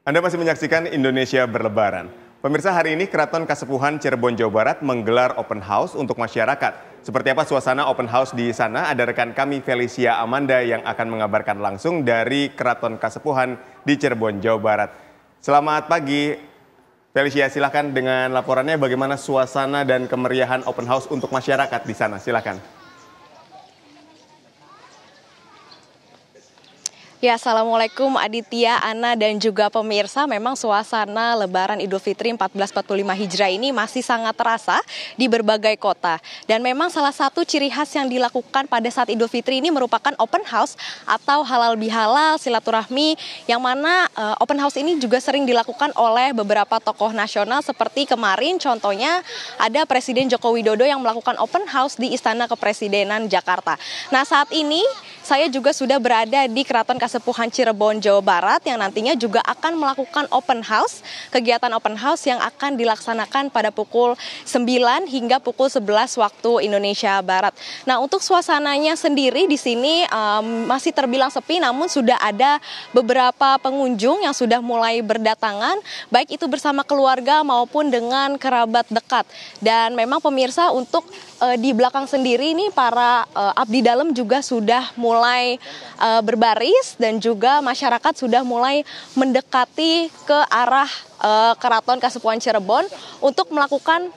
Anda masih menyaksikan Indonesia Berlebaran. Pemirsa hari ini Keraton Kasepuhan Cirebon Jawa Barat menggelar open house untuk masyarakat. Seperti apa suasana open house di sana? Ada rekan kami Felicia Amanda yang akan mengabarkan langsung dari Keraton Kasepuhan di Cirebon Jawa Barat. Selamat pagi Felicia, silahkan dengan laporannya bagaimana suasana dan kemeriahan open house untuk masyarakat di sana. Silahkan. Ya, Assalamualaikum Aditya, Ana, dan juga pemirsa. Memang suasana lebaran Idul Fitri 1445 Hijrah ini masih sangat terasa di berbagai kota. Dan memang salah satu ciri khas yang dilakukan pada saat Idul Fitri ini merupakan open house atau halal bihalal, silaturahmi, yang mana uh, open house ini juga sering dilakukan oleh beberapa tokoh nasional seperti kemarin contohnya ada Presiden Joko Widodo yang melakukan open house di Istana Kepresidenan Jakarta. Nah, saat ini saya juga sudah berada di Keraton Kasepuhan Cirebon, Jawa Barat yang nantinya juga akan melakukan open house, kegiatan open house yang akan dilaksanakan pada pukul 9 hingga pukul 11 waktu Indonesia Barat. Nah, untuk suasananya sendiri di sini um, masih terbilang sepi namun sudah ada beberapa pengunjung yang sudah mulai berdatangan baik itu bersama keluarga maupun dengan kerabat dekat. Dan memang pemirsa untuk uh, di belakang sendiri ini para uh, abdi dalam juga sudah mulai mulai uh, berbaris dan juga masyarakat sudah mulai mendekati ke arah uh, Keraton Kasepuan Cirebon untuk melakukan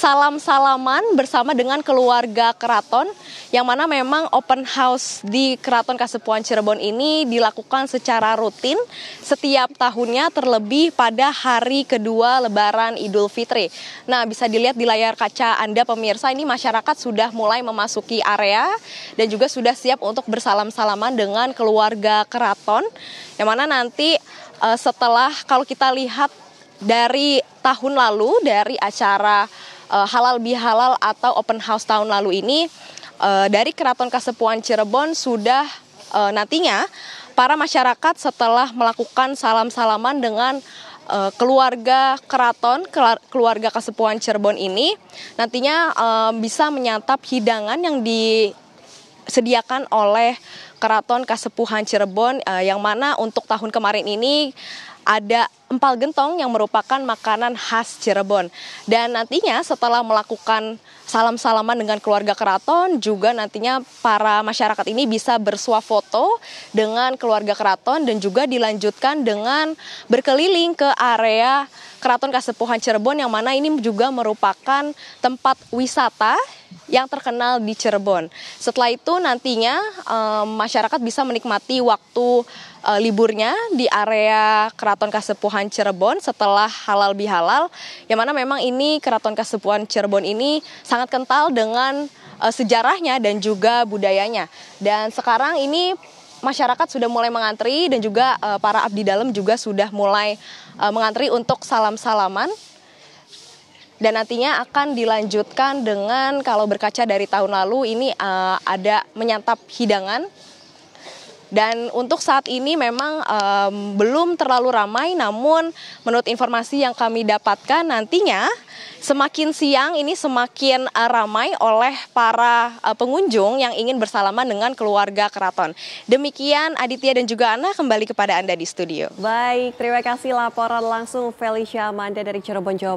salam-salaman bersama dengan keluarga keraton yang mana memang open house di Keraton Kasepuan Cirebon ini dilakukan secara rutin setiap tahunnya terlebih pada hari kedua Lebaran Idul Fitri. Nah, bisa dilihat di layar kaca Anda pemirsa ini masyarakat sudah mulai memasuki area dan juga sudah siap untuk bersalam-salaman dengan keluarga keraton yang mana nanti eh, setelah kalau kita lihat dari tahun lalu dari acara uh, halal bihalal atau open house tahun lalu ini uh, dari Keraton Kasepuan Cirebon sudah uh, nantinya para masyarakat setelah melakukan salam-salaman dengan uh, keluarga keraton, keluarga Kasepuan Cirebon ini nantinya uh, bisa menyantap hidangan yang di disediakan oleh Keraton Kasepuhan Cirebon uh, yang mana untuk tahun kemarin ini ada empal gentong yang merupakan makanan khas Cirebon. Dan nantinya setelah melakukan salam-salaman dengan keluarga keraton, juga nantinya para masyarakat ini bisa bersuah foto dengan keluarga keraton dan juga dilanjutkan dengan berkeliling ke area Keraton Kasepuhan Cirebon yang mana ini juga merupakan tempat wisata yang terkenal di Cirebon. Setelah itu nantinya um, masyarakat bisa menikmati waktu uh, liburnya di area Keraton Kasepuhan Cirebon setelah halal bihalal yang mana memang ini Keraton Kasepuhan Cirebon ini sangat kental dengan uh, sejarahnya dan juga budayanya. Dan sekarang ini masyarakat sudah mulai mengantri dan juga uh, para abdi dalam juga sudah mulai uh, mengantri untuk salam-salaman dan nantinya akan dilanjutkan dengan kalau berkaca dari tahun lalu ini uh, ada menyantap hidangan dan untuk saat ini memang um, belum terlalu ramai, namun menurut informasi yang kami dapatkan nantinya semakin siang ini semakin uh, ramai oleh para uh, pengunjung yang ingin bersalaman dengan keluarga keraton. Demikian Aditya dan juga Ana kembali kepada Anda di studio. Baik, terima kasih laporan langsung Felicia Amanda dari Cirebon, Jawa